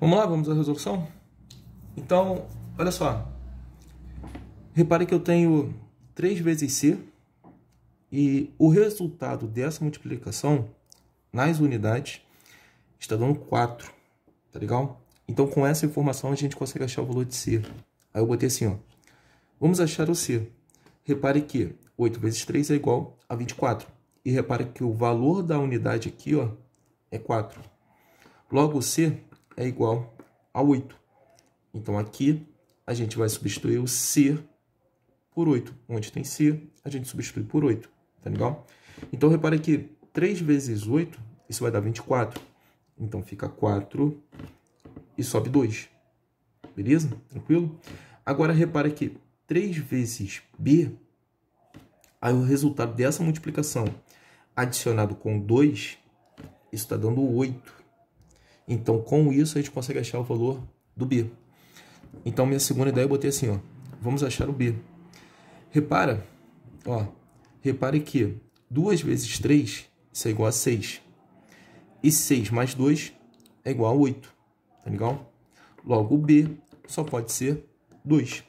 Vamos lá, vamos à resolução? Então, olha só. Repare que eu tenho 3 vezes C e o resultado dessa multiplicação nas unidades está dando 4, tá legal? Então, com essa informação, a gente consegue achar o valor de C. Aí eu botei assim, ó. Vamos achar o C. Repare que 8 vezes 3 é igual a 24. E repare que o valor da unidade aqui, ó, é 4. Logo, o C é igual a 8. Então, aqui a gente vai substituir o C por 8. Onde tem C, a gente substitui por 8, tá legal? Então, repare que 3 vezes 8, isso vai dar 24. Então, fica 4 e sobe 2. Beleza? Tranquilo? Agora, repara que 3 vezes B, aí o resultado dessa multiplicação adicionado com 2, isso está dando 8. Então, com isso, a gente consegue achar o valor do B. Então, minha segunda ideia eu botei assim, ó. Vamos achar o B. Repara, ó. Repare que 2 vezes 3, isso é igual a 6. E 6 mais 2 é igual a 8. Tá legal? Logo, o B só pode ser 2.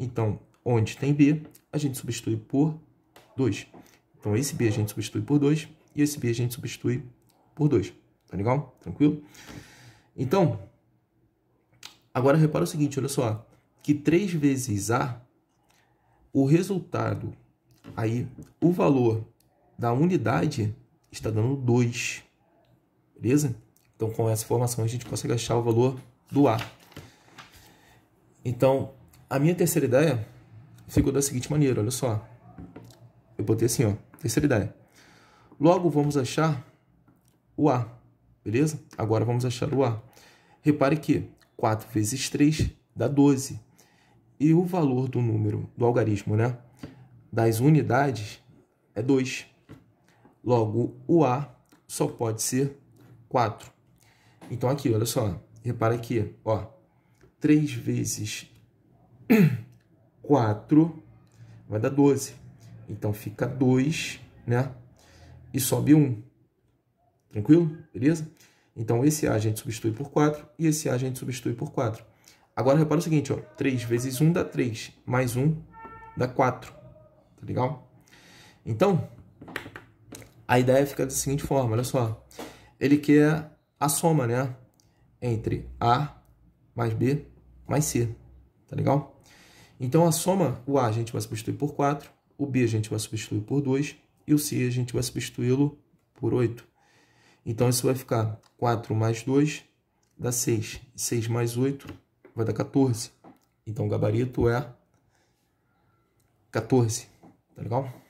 Então, onde tem B, a gente substitui por 2. Então, esse B a gente substitui por 2 e esse B a gente substitui por 2. Tá legal? Tranquilo? Então, agora repara o seguinte, olha só, que 3 vezes A, o resultado, aí o valor da unidade está dando 2, beleza? Então, com essa informação, a gente consegue achar o valor do A. Então, a minha terceira ideia ficou da seguinte maneira, olha só. Eu botei assim, ó, terceira ideia. Logo, vamos achar o A beleza? Agora vamos achar o A. Repare que 4 vezes 3 dá 12. E o valor do número, do algarismo, né? Das unidades é 2. Logo, o A só pode ser 4. Então, aqui, olha só. Repara aqui, ó. 3 vezes 4 vai dar 12. Então, fica 2, né? E sobe 1. Tranquilo? Beleza? Então, esse A a gente substitui por 4 e esse A a gente substitui por 4. Agora, repara o seguinte, ó, 3 vezes 1 dá 3, mais 1 dá 4. Tá legal? Então, a ideia fica da seguinte forma, olha só. Ele quer a soma, né? Entre A mais B mais C, tá legal? Então, a soma, o A a gente vai substituir por 4, o B a gente vai substituir por 2 e o C a gente vai substituí-lo por 8. Então, isso vai ficar 4 mais 2 dá 6. 6 mais 8 vai dar 14. Então, o gabarito é 14. Tá legal?